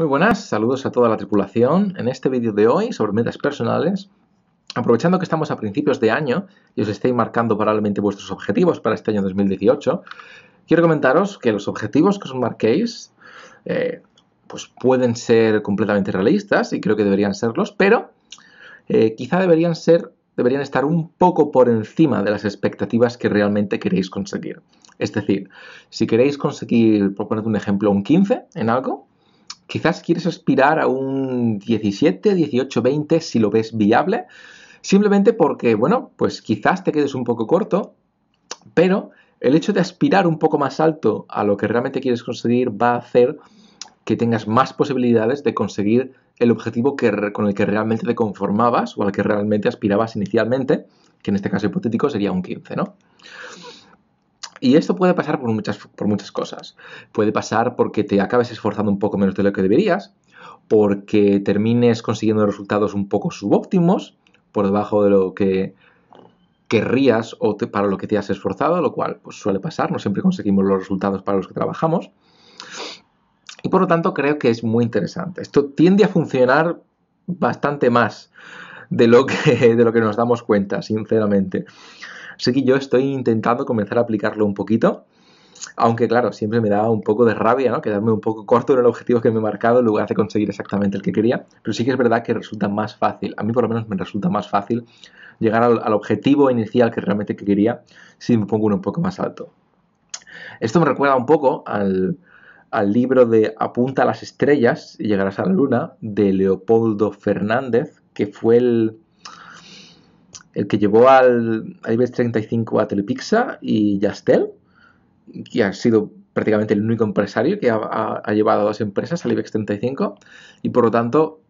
Muy buenas, saludos a toda la tripulación. En este vídeo de hoy sobre metas personales, aprovechando que estamos a principios de año y os estáis marcando probablemente vuestros objetivos para este año 2018, quiero comentaros que los objetivos que os marquéis eh, pues pueden ser completamente realistas y creo que deberían serlos, pero eh, quizá deberían ser deberían estar un poco por encima de las expectativas que realmente queréis conseguir. Es decir, si queréis conseguir, por poner un ejemplo, un 15 en algo, Quizás quieres aspirar a un 17, 18, 20 si lo ves viable, simplemente porque, bueno, pues quizás te quedes un poco corto, pero el hecho de aspirar un poco más alto a lo que realmente quieres conseguir va a hacer que tengas más posibilidades de conseguir el objetivo que, con el que realmente te conformabas o al que realmente aspirabas inicialmente, que en este caso hipotético sería un 15, ¿no? Y esto puede pasar por muchas, por muchas cosas. Puede pasar porque te acabes esforzando un poco menos de lo que deberías, porque termines consiguiendo resultados un poco subóptimos, por debajo de lo que querrías o para lo que te has esforzado, lo cual pues, suele pasar, no siempre conseguimos los resultados para los que trabajamos. Y por lo tanto creo que es muy interesante. Esto tiende a funcionar bastante más de lo que, de lo que nos damos cuenta, sinceramente. Sé que yo estoy intentando comenzar a aplicarlo un poquito. Aunque claro, siempre me da un poco de rabia, ¿no? Quedarme un poco corto en el objetivo que me he marcado en lugar de conseguir exactamente el que quería. Pero sí que es verdad que resulta más fácil, a mí por lo menos me resulta más fácil llegar al, objetivo inicial que realmente quería si me pongo uno un poco más alto. Esto me recuerda un poco al, al libro de Apunta a las estrellas y llegarás a la luna de Leopoldo Fernández, que fue el, el que llevó al, IBEX 35 a Telepixa y Yastel, que ha sido prácticamente el único empresario que ha, llevado a dos empresas al IBEX 35 y por lo tanto,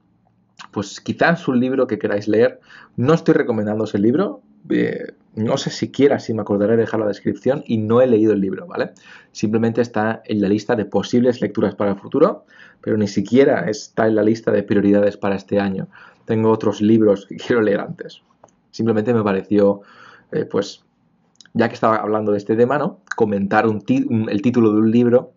pues quizás un libro que queráis leer, no estoy recomendando ese libro, eh, no sé siquiera si me acordaré de dejar la descripción y no he leído el libro, ¿vale? Simplemente está en la lista de posibles lecturas para el futuro, pero ni siquiera está en la lista de prioridades para este año. Tengo otros libros que quiero leer antes. Simplemente me pareció, eh, pues, ya que estaba hablando de este tema, ¿no? Comentar un el título de un libro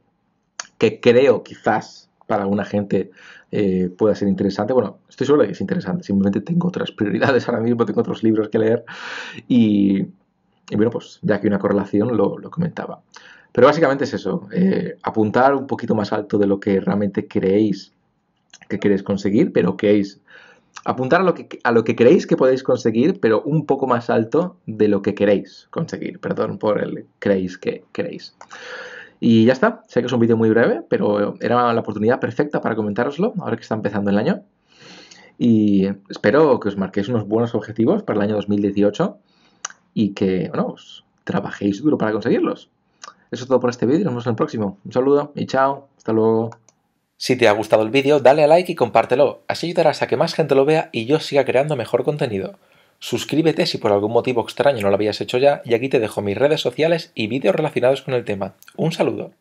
que creo quizás para alguna gente eh, pueda ser interesante. Bueno, estoy seguro de que es interesante, simplemente tengo otras prioridades ahora mismo, tengo otros libros que leer y, bueno, pues ya que hay una correlación lo, comentaba. Pero básicamente es eso, eh, apuntar un poquito más alto de lo que realmente creéis que queréis conseguir, pero que es apuntar a lo, que, a lo que creéis que podéis conseguir, pero un poco más alto de lo que queréis conseguir. Perdón por el creéis que queréis. Y ya está, sé que es un vídeo muy breve, pero era la oportunidad perfecta para comentároslo ahora que está empezando el año. Y espero que os marquéis unos buenos objetivos para el año 2018 y que, trabajéis duro para conseguirlos. Eso es todo por este vídeo, nos vemos en el próximo. Un saludo y chao, hasta luego. Si te ha gustado el vídeo, dale a like y compártelo, así ayudarás a que más gente lo vea y yo siga creando mejor contenido. Suscríbete si por algún motivo extraño no lo habías hecho ya y aquí te dejo mis redes sociales y vídeos relacionados con el tema. Un saludo.